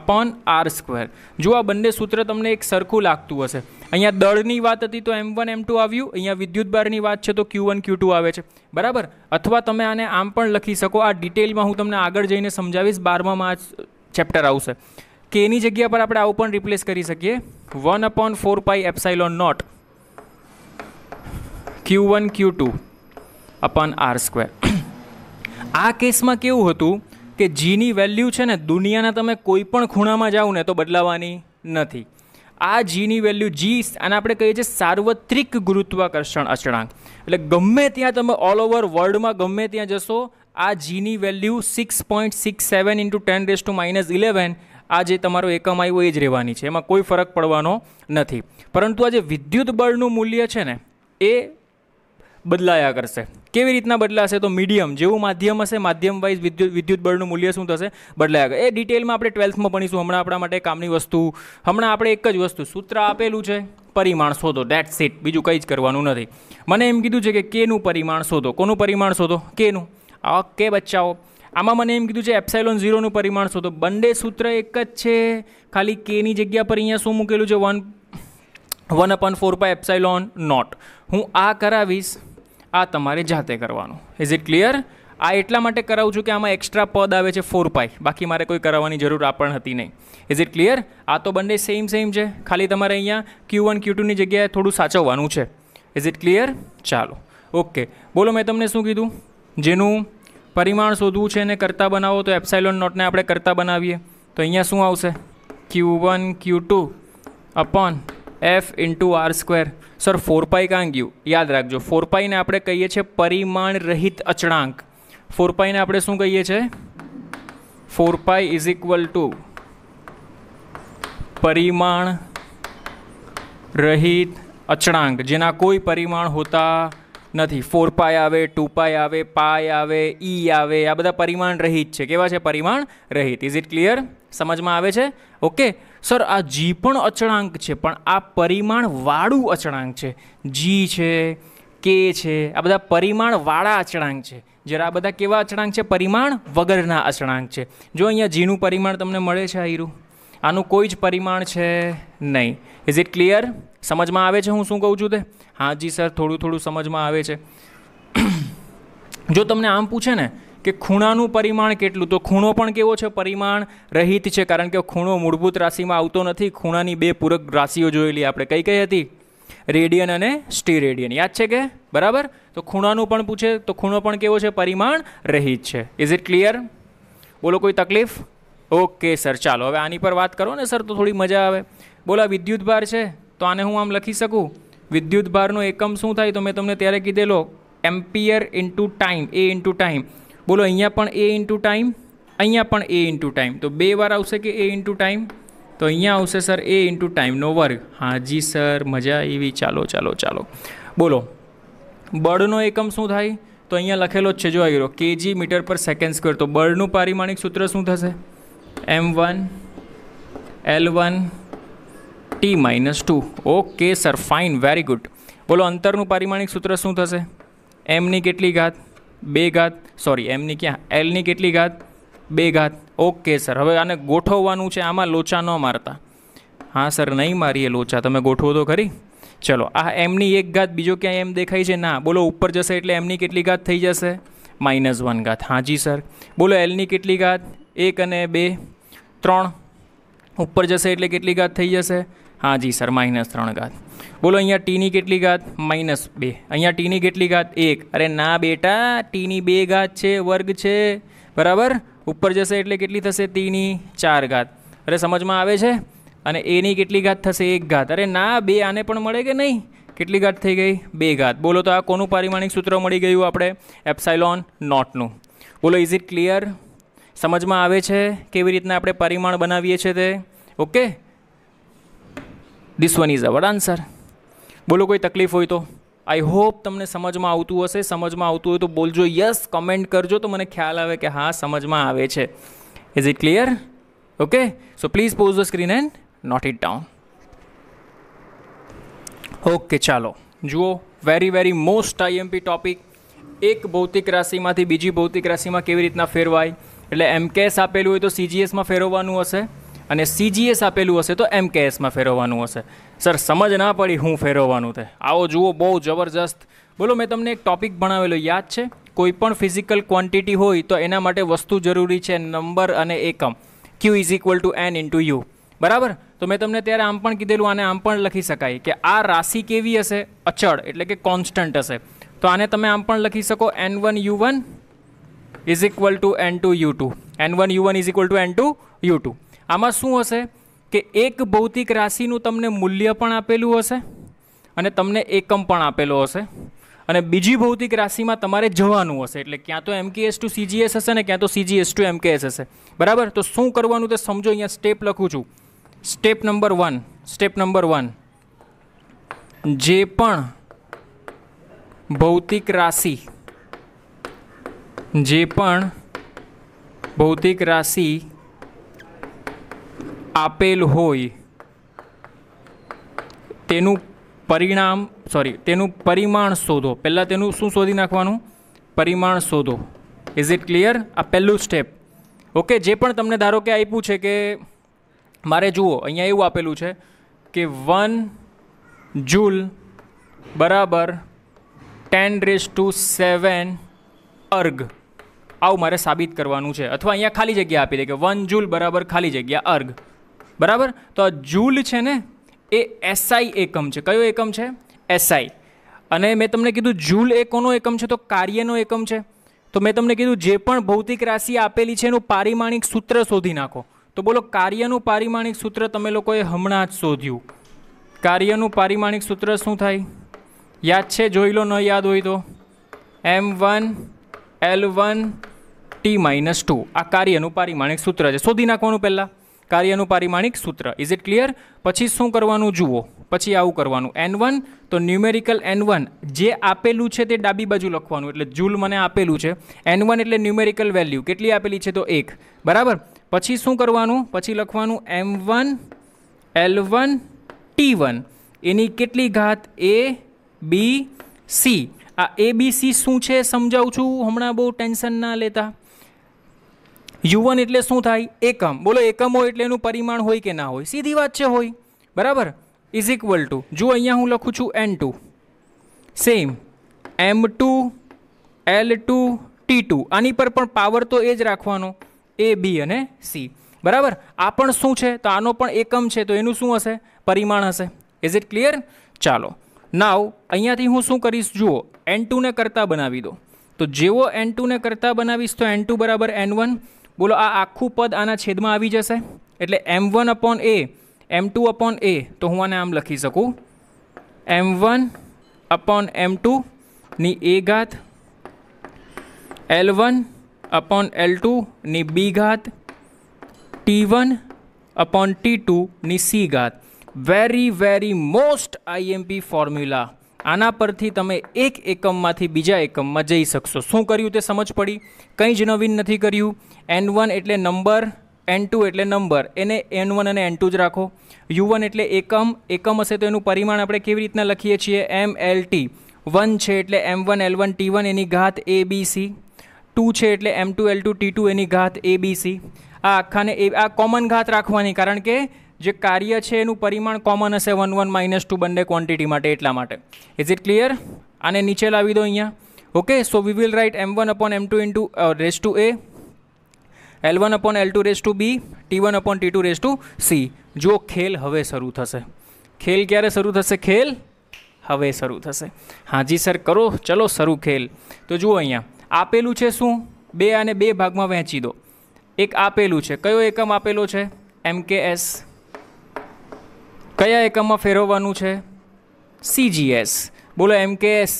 Speaker 1: upon R square જો આ બંને સૂત્ર તમને એક સરખું લાગતું હશે અહીંયા દળની વાત હતી તો એમ વન એમ ટુ આવ્યું અહીંયા વિદ્યુત બારની વાત છે તો ક્યુ વન ક્યુ ટુ આવે છે બરાબર અથવા તમે આને આમ પણ લખી શકો આ ડિટેલમાં હું તમને આગળ જઈને સમજાવીશ બારમાં આ ચેપ્ટર આવશે કે એની જગ્યા પર આપણે આવું પણ રિપ્લેસ કરી શકીએ one upon four pi epsilon naught Q one Q two upon R square આ કેસમાં કેવું હતું કે જીની વેલ્યુ છે ને દુનિયાના તમે કોઈ પણ ખૂણામાં જાઓ ને તો બદલાવાની નથી આ જીની વેલ્યુ જી અને આપણે કહીએ છીએ સાર્વત્રિક ગુરુત્વાકર્ષણ અચળાંક એટલે ગમે ત્યાં તમે ઓલ ઓવર વર્લ્ડમાં ગમે ત્યાં જશો આ જીની value six point six seven into ten raise to minus eleven આ જે તમારો એકમ આવ્યો એ જ રહેવાની છે એમાં કોઈ ફરક પડવાનો નથી પરંતુ આ જે વિદ્યુત બળનું મૂલ્ય છે ને એ બદલાયા કરશે કેવી રીતના બદલાશે તો મીડિયમ જેવું માધ્યમ હશે માધ્યમ વાઇઝ વિદ્યુત વિદ્યુત બળનું મૂલ્ય શું થશે બદલાયા કરે એ ડિટેલમાં આપણે ટ્વેલ્થમાં ભણીશું હમણાં આપણા માટે કામની વસ્તુ હમણાં આપણે એક જ વસ્તુ સૂત્ર આપેલું છે પરિમાણ શોધો ડેટ સીટ બીજું કંઈ જ કરવાનું નથી મને એમ કીધું છે કે કેનું પરિમાણ શોધો કોનું પરિમાણ શોધો કેનું ઓકે બચ્ચાઓ આમાં મને એમ કીધું છે એપ્સાઇલોન ઝીરોનું પરિમાણ શોધો બંને સૂત્ર એક જ છે ખાલી કેની જગ્યા પર અહીંયા શું મૂકેલું છે one one upon four pi epsilon naught હું આ કરાવીશ આ તમારે જાતે કરવાનું ઇઝ ઇટ ક્લિયર આ એટલા માટે કરાવું છું કે આમાં એક્સ્ટ્રા પદ આવે છે ફોર પાય બાકી મારે કોઈ કરાવવાની જરૂર આ પણ હતી નહીં ઇઝ ઇટ ક્લિયર આ તો બંને સેમ સેમ છે ખાલી તમારે અહીંયા ક્યુ વન ક્યુ ટુની જગ્યાએ થોડું સાચવવાનું છે ઇઝ ઇટ ક્લિયર ચાલો ઓકે બોલો મેં તમને શું કીધું જેનું પરિમાણ શોધવું છે ને કરતાં બનાવો તો એપ્સાઇલોન નોટને આપણે કરતાં બનાવીએ તો અહીંયા શું આવશે Q one Q two upon F into R square sir four pi કાં ગયું યાદ રાખજો ફોર પાઈને આપણે કહીએ છીએ પરિમાણ રહિત અચળાંક ફોર પાઈને આપણે શું કહીએ છીએ four pi is equal to પરિમાણ રહિત અચળાંક જેના કોઈ પરિમાણ હોતા નથી ફોર પાય આવે ટુ પાય આવે પાય આવે ઈ e આવે આ બધા પરિમાણ રહિત છે કેવા છે પરિમાણ રહિત ઇઝ ઇટ ક્લિયર સમજમાં આવે છે ઓકે સર આ જી પણ અચળાંક છે પણ આ પરિમાણવાળું અચળાંક છે જી છે કે છે આ બધા પરિમાણવાળા અચળાંક છે જ્યારે આ બધા કેવા અચળાંક છે પરિમાણ વગરના અચળાંક છે જો અહીંયા જીનું પરિમાણ તમને મળે છે આયરું આનું કોઈ જ પરિમાણ છે નહીં ઇઝ ઇટ ક્લિયર સમજમાં આવે છે હું શું કહું છું તે હા જી સર થોડું થોડું સમજમાં આવે છે જો તમને આમ પૂછે ને કે ખૂણાનું પરિમાણ કેટલું તો ખૂણો પણ કેવો છે પરિમાણ રહિત છે કારણ કે ખૂણો મૂળભૂત રાશિમાં આવતો નથી ખૂણાની બે પૂરક રાશિઓ જોયેલી આપણે કઈ કઈ હતી રેડિયન અને સ્ટી રેડિયન યાદ છે કે બરાબર તો ખૂણાનું પણ પૂછે તો ખૂણો પણ કેવો છે પરિમાણ રહિત છે ઇઝ ઇટ ક્લિયર બોલો કોઈ તકલીફ ઓકે સર ચાલો હવે આની પર વાત કરો ને સર તો થોડી મજા આવે બોલા ભાર છે તો આને હું આમ લખી શકું વિદ્યુત ભારનો એકમ શું થાય તો મેં તમને ત્યારે કીધેલો ampere into time A into time બોલો અહીંયા પણ એ ઇન્ટુ ટાઈમ અહીંયા પણ એ ઇન્ટુ ટાઈમ તો બે વાર આવશે કે એ ઇન્ટુ ટાઈમ તો અહીંયા આવશે સર એ ઇન્ટુ ટાઈમનો વર્ગ હાજી સર મજા એવી ચાલો ચાલો ચાલો બોલો બળનો એકમ શું થાય તો અહીંયા લખેલો જ છે જો આવી રહ્યો કેજી મીટર પર સેકન્ડ સ્ક્વેર તો બળનું પારિમાણિક સૂત્ર શું થશે M one L one T minus two okay sir fine very good બોલો અંતરનું પારિમાણિક સૂત્ર શું થશે એમની કેટલી ઘાત બે ઘાત સોરી એમની ક્યાં એલની કેટલી ઘાત બે ઘાત ઓકે સર હવે આને ગોઠવવાનું છે આમાં લોચા ન મારતા હા સર નહીં મારીએ લોચા તમે ગોઠવો તો ખરી ચલો આ એમની એક ઘાત બીજો ક્યાંય એમ દેખાય છે ના બોલો ઉપર જશે એટલે એમની કેટલી ઘાત થઈ જશે માઇનસ વન ઘાત હાજી સર બોલો એલની કેટલી ઘાત એક અને બે ત્રણ ઉપર જશે એટલે કેટલી ઘાત થઈ જશે હા જી સર માઇનસ ત્રણ ઘાત બોલો અહીંયા ટીની કેટલી ઘાત માઇનસ બે અહીંયા ટીની કેટલી ઘાત એક અરે ના બેટા ટીની બે ઘાત છે વર્ગ છે બરાબર ઉપર જશે એટલે કેટલી થશે ટીની ચાર ઘાત અરે સમજમાં આવે છે અને એની કેટલી ઘાત થશે એક ઘાત અરે ના બે આને પણ મળે કે નહીં કેટલી ઘાત થઈ ગઈ બે ઘાત બોલો તો આ કોનું પારિમાણિક સૂત્ર મળી ગયું આપણે એપ્સાઇલોન નોટનું બોલો ઇઝ ઇટ ક્લિયર સમજમાં આવે છે કેવી રીતના આપણે પરિમાણ બનાવીએ છીએ તે okay this one is our answer બોલો કોઈ તકલીફ હોય તો આઈ હોપ તમને સમજમાં આવતું હશે સમજમાં આવતું હોય તો બોલજો યસ કમેન્ટ કરજો તો મને ખ્યાલ આવે કે હા સમજમાં આવે છે is it clear okay so please pause the screen and note it down okay ચાલો જુઓ very very most IMP topic એક ભૌતિક રાશિમાંથી બીજી ભૌતિક રાશિમાં કેવી રીતના ફેરવાય એટલે એમકેએસ આપેલું હોય તો સીજીએસમાં ફેરવવાનું હશે અને સીજીએસ આપેલું હશે તો એમ કેએસમાં ફેરવવાનું હશે સર સમજ ના પડી હું ફેરવવાનું તે આવો જુઓ બહુ જબરજસ્ત બોલો મેં તમને એક ટોપિક ભણાવેલો યાદ છે કોઈ પણ ફિઝિકલ ક્વોન્ટિટી હોય તો એના માટે વસ્તુ જરૂરી છે નંબર અને એકમ Q is equal to N into U બરાબર તો મેં તમને ત્યારે આમ પણ કીધેલું આને આમ પણ લખી શકાય કે આ રાશિ કેવી હશે અચળ એટલે કે કોન્સ્ટન્ટ હશે તો આને તમે આમ પણ લખી શકો N one U one is equal to N two U two N one U one is equal to N two U two આમાં શું હશે કે એક ભૌતિક રાશિનું તમને મૂલ્ય પણ આપેલું હશે અને તમને એકમ પણ આપેલો હશે અને બીજી ભૌતિક રાશિમાં તમારે જવાનું હશે એટલે ક્યાં તો એમકેએસ ટુ સીજીએસ હશે ને ક્યાં તો સીજીએસ ટુ એમકેએસ હશે બરાબર તો શું કરવાનું તે સમજો અહીંયા સ્ટેપ લખું છું step number one step number one જે પણ ભૌતિક રાશિ જે પણ ભૌતિક રાશિ આપેલ હોય તેનું પરિણામ સોરી તેનું પરિમાણ શોધો પહેલાં તેનું શું શોધી નાખવાનું પરિમાણ શોધો ઇઝ ઇટ ક્લિયર આ પહેલું સ્ટેપ ઓકે જે પણ તમને ધારો કે આપ્યું છે કે મારે જુઓ અહીંયા એવું આપેલું છે કે વન જૂલ બરાબર ten raise to seven erg આવું મારે સાબિત કરવાનું છે અથવા અહીંયા ખાલી જગ્યા આપી દે કે વન જૂલ બરાબર ખાલી જગ્યા અર્ગ બરાબર તો આ જૂલ છે ને એ એસઆઈ એકમ છે કયો એકમ છે એસઆઈ અને મેં તમને કીધું જૂલ એ કોનો એકમ છે તો કાર્યનો એકમ છે તો મેં તમને કીધું જે પણ ભૌતિક રાશિ આપેલી છે એનું પારિમાણિક સૂત્ર શોધી નાખો તો બોલો કાર્યનું પારિમાણિક સૂત્ર તમે લોકોએ હમણાં જ શોધ્યું કાર્યનું પારિમાણિક સૂત્ર શું થાય યાદ છે જોઈ લો ન યાદ હોય તો M one L one T minus two આ કાર્યનું પારિમાણિક સૂત્ર છે શોધી નાખવાનું પહેલાં કાર્યનું પારિમાણિક સૂત્ર ઇઝ ઇટ ક્લિયર પછી શું કરવાનું જુઓ પછી આવું કરવાનું એન વન તો ન્યુમેરિકલ એન વન જે આપેલું છે તે ડાબી બાજુ લખવાનું એટલે જૂલ મને આપેલું છે એન વન એટલે ન્યુમેરિકલ વેલ્યુ કેટલી આપેલી છે તો એક બરાબર પછી શું કરવાનું પછી લખવાનું M one L one T one એની કેટલી ઘાત એ બી સી આ એ બી સી શું છે સમજાવું છું હમણાં બહુ ટેન્શન ના લેતા યુવન એટલે શું થાય એકમ બોલો એકમ હોય એટલે એનું પરિમાણ હોય કે ના હોય સીધી વાત છે હોય બરાબર ઇઝ ઇક્વલ ટુ જો અહીંયા હું લખું છું N two same M two L two T two આની પર પણ પાવર તો એ જ રાખવાનો એ બી અને સી બરાબર આ પણ શું છે તો આનો પણ એકમ છે તો એનું શું હશે પરિમાણ હશે ઇઝ ઇટ ક્લિયર ચાલો નાવ અહીંયાથી હું શું કરીશ જુઓ એન ટુને કરતાં બનાવી દો તો જેવો એન ટુને કરતાં બનાવીશ તો એન ટુ બરાબર એન વન બોલો આ આખું પદ આના છેદમાં આવી જશે એટલે M one upon A M two upon A તો હું આને આમ લખી શકું એમ વન અપોન એમ ટુની એ ઘાત એલ વન અપોન એલ ટુની બી ઘાત ટી વન અપોન ટી ટુની સી ઘાત very very most IMP formula આના પરથી તમે એક એકમમાંથી બીજા એકમમાં જઈ શકશો શું કર્યું તે સમજ પડી કંઈ જ નવીન નથી કર્યું એન વન એટલે નંબર એન ટુ એટલે નંબર એને એન વન અને એન ટુ જ રાખો યુ વન એટલે એકમ એકમ હશે તો એનું પરિમાણ આપણે કેવી રીતના લખીએ છીએ એમ એલ ટી વન છે એટલે M one L one T one એની ઘાત એ બી સી ટુ છે એટલે M two L two T two એની ઘાત એ બી સી આ આખાને એ આ કોમન ઘાત રાખવાની કારણ કે જે કાર્ય છે એનું પરિમાણ કોમન હશે વન વન માઇનસ ટુ બંને ક્વોન્ટિટી માટે એટલા માટે ઇઝ ઇટ ક્લિયર આને નીચે લાવી દો અહીંયા okay so we will write M one upon M two into raise to A L one upon L two raise to B T one upon T two raise to C જો ખેલ હવે શરૂ થશે ખેલ ક્યારે શરૂ થશે ખેલ હવે શરૂ થશે હાજી સર કરો ચલો શરૂ ખેલ તો જુઓ અહીંયા આપેલું છે શું બે અને બે ભાગમાં વહેંચી દો એક આપેલું છે કયો એકમ આપેલો છે એસ કયા એકમમાં ફેરવવાનું છે સીજીએસ બોલો એમ એમ કે એસ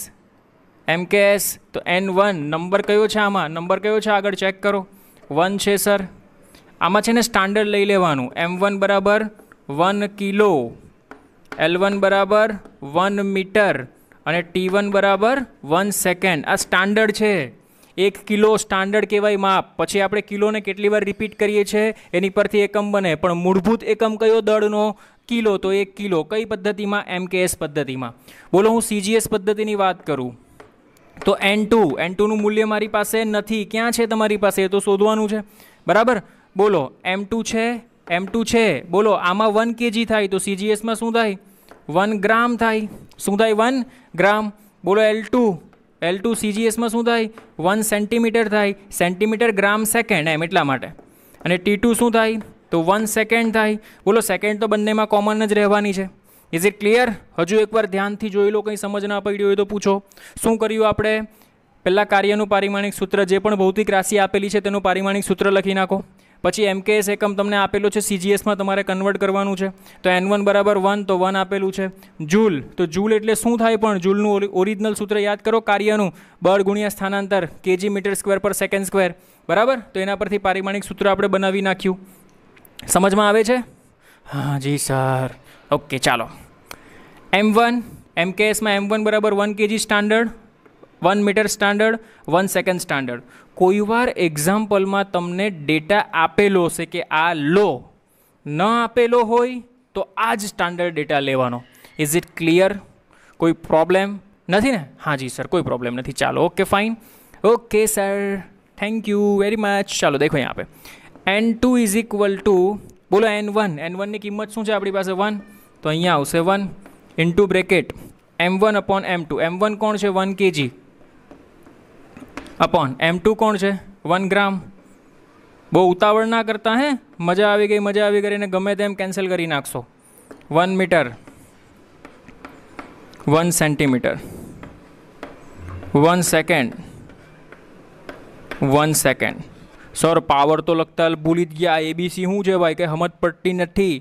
Speaker 1: કે એસ તો એન વન નંબર કયો છે આમાં નંબર કયો છે આગળ ચેક કરો વન છે સર આમાં છે ને સ્ટાન્ડર્ડ લઈ લેવાનું એમ વન બરાબર વન કિલો એલ વન બરાબર વન મીટર અને ટી વન બરાબર વન સેકન્ડ આ સ્ટાન્ડર્ડ છે એક કિલો સ્ટાન્ડર્ડ કહેવાય માપ પછી આપણે કિલોને કેટલી વાર રિપીટ કરીએ છીએ એની પરથી એકમ બને પણ મૂળભૂત એકમ કયો દળનો કિલો તો એક કિલો કઈ પદ્ધતિમાં એમકેએસ પદ્ધતિમાં બોલો હું સીજીએસ પદ્ધતિની વાત કરું તો એન ટુ એન ટુનું મૂલ્ય મારી પાસે નથી ક્યાં છે તમારી પાસે એ તો શોધવાનું છે બરાબર બોલો એમ ટુ છે એમ ટુ છે બોલો આમાં વન કેજી થાય તો સીજીએસમાં શું થાય વન ગ્રામ થાય શું થાય વન ગ્રામ બોલો એલ ટુ એલ ટુ સીજીએસમાં શું થાય વન સેન્ટીમીટર થાય સેન્ટીમીટર ગ્રામ સેકન્ડ એમ એટલા માટે અને ટી ટુ શું થાય તો વન સેકન્ડ થાય બોલો સેકન્ડ તો બંનેમાં કોમન જ રહેવાની છે ઇઝ ઇટ ક્લિયર હજુ એકવાર ધ્યાનથી જોઈ લો કંઈ સમજ ના પડ્યું હોય તો પૂછો શું કર્યું આપણે પહેલાં કાર્યનું પારિમાણિક સૂત્ર જે પણ ભૌતિક રાશિ આપેલી છે તેનું પારિમાણિક સૂત્ર લખી નાખો પછી એમકેએસ એકમ તમને આપેલો છે સીજીએસમાં તમારે કન્વર્ટ કરવાનું છે તો એન વન બરાબર વન તો વન આપેલું છે જૂલ તો જૂલ એટલે શું થાય પણ જૂલનું ઓરિજિનલ સૂત્ર યાદ કરો કાર્યનું બળ ગુણ્યા સ્થાનાંતર kg metre square per second square બરાબર તો એના પરથી પારિમાણિક સૂત્ર આપણે બનાવી નાખ્યું સમજમાં આવે છે હા જી સર ઓકે ચાલો એમ વન એમ કેએસમાં એમ વન બરાબર one kg standard one metre standard one second standard કોઈવાર એક્ઝામ્પલમાં તમને ડેટા આપેલો છે કે આ લો ન આપેલો હોય તો આ જ સ્ટાન્ડર્ડ ડેટા લેવાનો ઇઝ ઇટ ક્લિયર કોઈ પ્રોબ્લેમ નથી ને હા જી સર કોઈ પ્રોબ્લેમ નથી ચાલો okay fine okay sir thank you very much ચાલો દેખો અહીંયા આપે N two is equal to બોલો એન વન એન વનની કિંમત શું છે આપણી પાસે વન તો અહીંયા આવશે one into bracket M one upon M two M one કોણ છે one kg upon M two કોણ છે વન ગ્રામ બહુ ઉતાવળ ના કરતા હે મજા આવી ગઈ મજા આવી કરીને ગમે તેમ કેન્સલ કરી નાખશો one metre one centimetre one second one second sir power તો લગતા ભૂલી જ ગયા એબીસી શું છે ભાઈ કે હમત પડતી નથી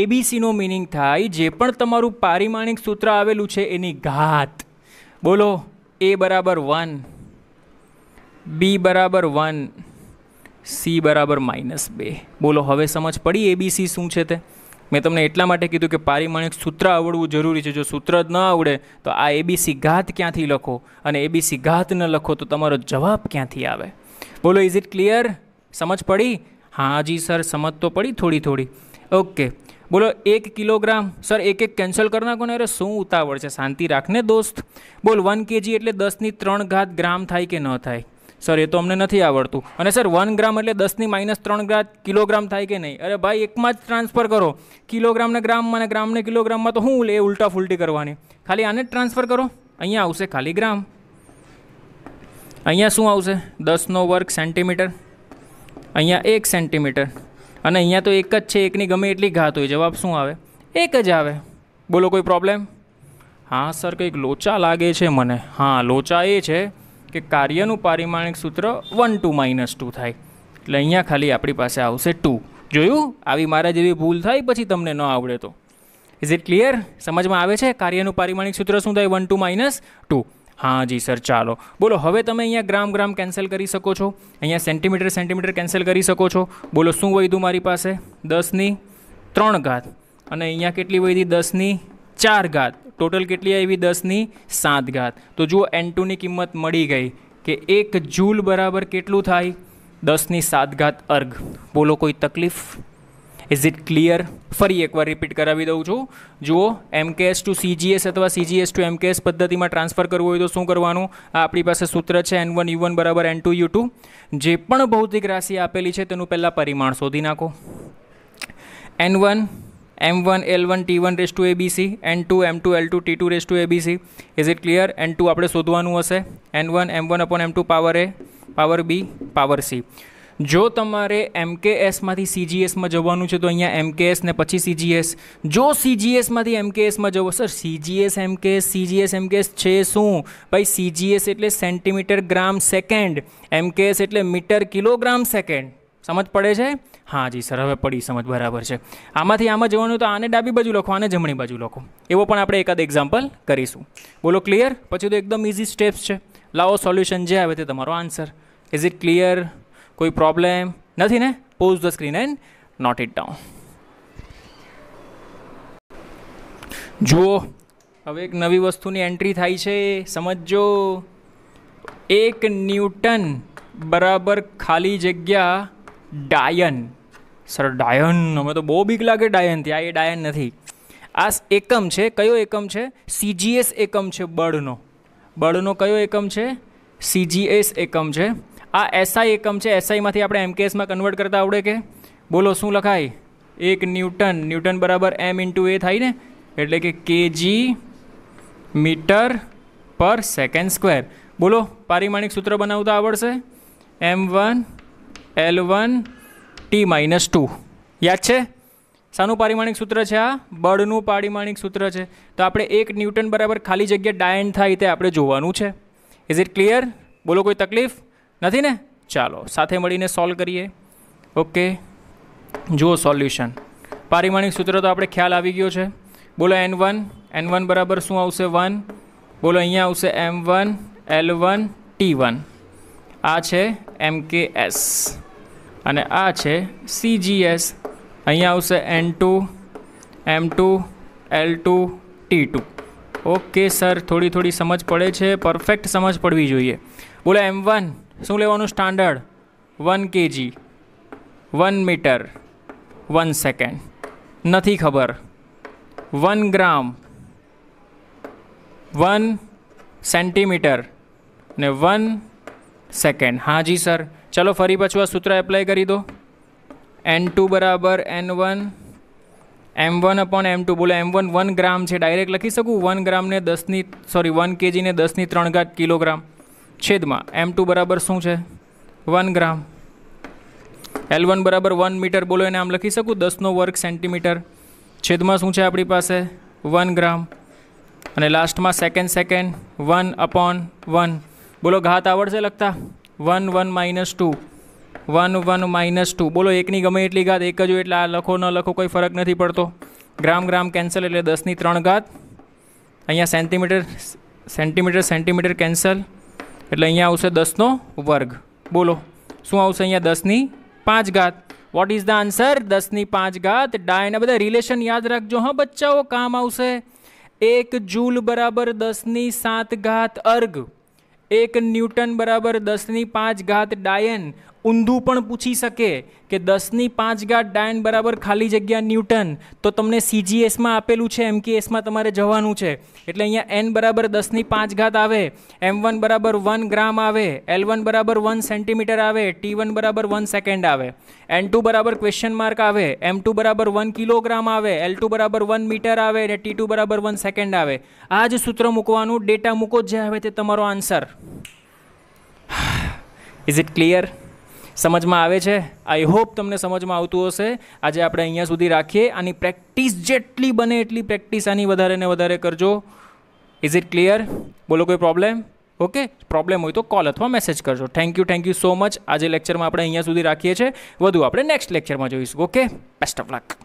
Speaker 1: એબીસીનો મિનિંગ થાય જે પણ તમારું પારિમાણિક સૂત્ર આવેલું છે એની ઘાત બોલો એ બરાબર વન બી બરાબર વન સી બરાબર માઇનસ બે બોલો હવે સમજ પડી એબીસી શું છે તે મેં તમને એટલા માટે કીધું કે પારિમાણિક સૂત્ર આવડવું જરૂરી છે જો સૂત્ર જ ન આવડે તો આ એબીસી ઘાત ક્યાંથી લખો અને એબીસી ઘાત ન લખો તો તમારો જવાબ ક્યાંથી આવે બોલો ઇઝ ઇટ ક્લિયર સમજ પડી હા જી સર સમજ તો પડી થોડી થોડી ઓકે બોલો એક કિલોગ્રામ સર એક એક કેન્સલ કરી નાખો ને અરે શું ઉતાવળ છે શાંતિ રાખને દોસ્ત બોલ વન કેજી એટલે દસની ત્રણ ઘાત ગ્રામ થાય કે ન થાય સર એ તો અમને નથી આવડતું અને સર વન ગ્રામ એટલે દસની માઇનસ ત્રણ ઘાત કિલોગ્રામ થાય કે નહીં અરે ભાઈ એકમાં જ ટ્રાન્સફર કરો કિલોગ્રામને ગ્રામમાં અને ગ્રામને કિલોગ્રામમાં તો હું એ ઉલટા ફૂલટી કરવાની ખાલી આને જ ટ્રાન્સફર કરો અહીંયા આવશે ખાલી ગ્રામ અહીંયા શું આવશે દસનો વર્ગ સેન્ટીમીટર અહીંયા એક સેન્ટીમીટર અને અહીંયા તો એક જ છે એકની ગમે એટલી ઘાત હોય જવાબ શું આવે એક જ આવે બોલો કોઈ પ્રોબ્લેમ હા સર કંઈક લોચા લાગે છે મને હા લોચા એ છે કે કાર્યનું પારિમાણિક સૂત્ર વન ટુ માઇનસ ટુ થાય એટલે અહીંયા ખાલી આપણી પાસે આવશે ટુ જોયું આવી મારા જેવી ભૂલ થાય પછી તમને ન આવડે તો ઇઝ ઇટ ક્લિયર સમજમાં આવે છે કાર્યનું પારિમાણિક સૂત્ર શું થાય વન ટુ માઇનસ ટુ હા જી સર ચાલો બોલો હવે તમે અહીંયા ગ્રામ ગ્રામ કેન્સલ કરી શકો છો અહીંયા સેન્ટીમીટર સેન્ટીમીટર કેન્સલ કરી શકો છો બોલો શું વધ્યું મારી પાસે દસની ત્રણ ઘાત અને અહીંયા કેટલી વધી દસની ચાર ઘાત ટોટલ કેટલી આવી દસની સાત ઘાત તો જુઓ એન ટુની કિંમત મળી ગઈ કે એક જૂલ બરાબર કેટલું થાય દસની સાત ઘાત અર્ઘ બોલો કોઈ તકલીફ ઇઝ ઇટ ક્લિયર ફરી એકવાર રિપીટ કરાવી દઉં છું જુઓ એમકેએસ ટુ સીજીએસ અથવા સીજીએસ ટુ એમકેએસ પદ્ધતિમાં ટ્રાન્સફર કરવું હોય તો શું કરવાનું આ આપણી પાસે સૂત્ર છે એન વન યુ વન બરાબર એન ટુ યુ ટુ જે પણ ભૌતિક રાશિ આપેલી છે તેનું પહેલાં પરિમાણ શોધી નાખો N one M one L one T one raise to ABC N two M two L two T two raise to ABC is it clear N two આપણે શોધવાનું હશે N one M one upon M two power A power B power C જો તમારે એમકેએસમાંથી સીજીએસમાં જવાનું છે તો અહીંયા MKS ને પછી સીજીએસ જો સીજીએસમાંથી એમકેએસમાં જવું sir CGS MKS CGS MKS છે શું ભાઈ સીજીએસ એટલે સેન્ટીમીટર ગ્રામ સેકન્ડ એમકેએસ એટલે મીટર કિલોગ્રામ સેકન્ડ સમજ પડે છે હા જી સર હવે પડી સમજ બરાબર છે આમાંથી આમાં જવાનું તો આને ડાબી બાજુ લખો આને જમણી બાજુ લખો એવો પણ આપણે એકાદ એક્ઝામ્પલ કરીશું બોલો ક્લિયર પછી તો એકદમ ઇઝી સ્ટેપ્સ છે લાવો સોલ્યુશન જે આવે તે તમારો આન્સર ઇઝ ઇટ ક્લિયર કોઈ પ્રોબ્લેમ નથી ને pause the screen and note it down જુઓ હવે એક નવી વસ્તુની એન્ટ્રી થાય છે સમજો એક ન્યૂટન બરાબર ખાલી જગ્યા ડાયન સર ડાયન અમે તો બહુ બીક લાગે ડાયનથી આ એ ડાયન નથી આ એકમ છે કયો એકમ છે સીજીએસ એકમ છે બળનો બળનો કયો એકમ છે સીજીએસ એકમ છે આ એસઆઈ એકમ છે એસઆઈમાંથી આપણે એમકેએસમાં કન્વર્ટ કરતા આવડે કે બોલો શું લખાય એક ન્યૂટન ન્યૂટન બરાબર એમ ઇન્ટુ એ થાય ને એટલે કે કેજી મીટર પર સેકન્ડ સ્ક્વેર બોલો પારિમાણિક સૂત્ર બનાવતા આવડશે M one L one T minus two યાદ છે શાનું પારિમાણિક સૂત્ર છે આ બળનું પારિમાણિક સૂત્ર છે તો આપણે એક ન્યૂટન બરાબર ખાલી જગ્યા ડાયન થાય તે આપણે જોવાનું છે ઇઝ ઇટ ક્લિયર બોલો કોઈ તકલીફ નથી ને ચાલો સાથે મળીને સોલ્વ કરીએ ઓકે જુઓ સોલ્યુશન પારિમાણિક સૂત્ર તો આપણે ખ્યાલ આવી ગયો છે બોલો એન વન એન વન બરાબર શું આવશે વન બોલો અહીંયા આવશે M one L one T one આ છે એમ કે એસ અને આ છે એસ અહીંયા આવશે N two M two L two T two okay sir થોડી થોડી સમજ પડે છે પરફેક્ટ સમજ પડવી જોઈએ બોલો એમ વન શું લેવાનું standard one kg one metre one second નથી ખબર વન ગ્રામ વન સેન્ટીમીટર ને વન સેકન્ડ હાજી સર ચલો ફરી પાછું આ સૂત્ર એપ્લાય કરી દો એન ટુ બરાબર N one M one upon M two બોલો એમ વન વન ગ્રામ છે ડાયરેક્ટ લખી શકું વન ગ્રામને દસની સોરી વન કેજીને દસની ત્રણ ઘાત કિલોગ્રામ છેદમાં એમ ટુ બરાબર શું છે વન ગ્રામ એલ વન બરાબર વન મીટર બોલો એને આમ લખી શકું દસનો વર્ગ સેન્ટીમીટર છેદમાં શું છે આપણી પાસે વન ગ્રામ અને લાસ્ટમાં second second one upon one બોલો ઘાત આવડશે લખતા one one minus two one one minus two બોલો એકની ગમે એટલી ઘાત એક જ હોય એટલે આ લખો ન લખો કોઈ ફરક નથી પડતો ગ્રામ ગ્રામ કેન્સલ એટલે દસની ત્રણ ઘાત અહીંયા સેન્ટીમીટર સેન્ટીમીટર સેન્ટીમીટર કેન્સલ એટલે અહીંયા આવશે દસનો વર્ગ બોલો શું આવશે અહીંયા દસની પાંચ ઘાત વોટ ઇઝ ધ આન્સર દસની પાંચ ઘાત ડાયના બધા રિલેશન યાદ રાખજો હા બચ્ચાઓ કામ આવશે એક જૂલ બરાબર દસની સાત ઘાત અર્ઘ એક ન્યૂટન બરાબર દસની પાંચ ઘાત ડાયન ઊંધું પણ પૂછી શકે કે દસની પાંચ ગાંઠ ડાયન બરાબર ખાલી જગ્યા ન્યૂટન તો તમને સીજીએસમાં આપેલું છે એમ એસમાં તમારે જવાનું છે એટલે અહીંયા એન બરાબર દસની પાંચ ઘાત આવે એમ વન બરાબર વન ગ્રામ આવે એલ વન બરાબર વન સેન્ટીમીટર આવે ટી વન બરાબર વન સેકન્ડ આવે એન ટુ બરાબર ક્વેશ્ચન માર્ક આવે એમ ટુ બરાબર વન કિલોગ્રામ આવે એલ ટુ બરાબર વન મીટર આવે અને ટી ટુ બરાબર વન સેકન્ડ આવે આ જ સૂત્ર મૂકવાનું ડેટા મૂકો જે આવે તે તમારો આન્સર ઇઝ ઇટ ક્લિયર સમજમાં આવે છે આઈ હોપ તમને સમજમાં આવતું હશે આજે આપણે અહીંયા સુધી રાખીએ આની પ્રેક્ટિસ જેટલી બને એટલી પ્રેક્ટિસ આની વધારે ને વધારે કરજો ઇઝ ઇટ ક્લિયર બોલો કોઈ પ્રોબ્લેમ ઓકે પ્રોબ્લેમ હોય તો કોલ અથવા મેસેજ કરજો thank you thank you so much આજે લેક્ચરમાં આપણે અહીંયા સુધી રાખીએ છીએ વધુ આપણે નેક્સ્ટ લેક્ચરમાં જોઈશું ઓકે બેસ્ટ ઓફ લક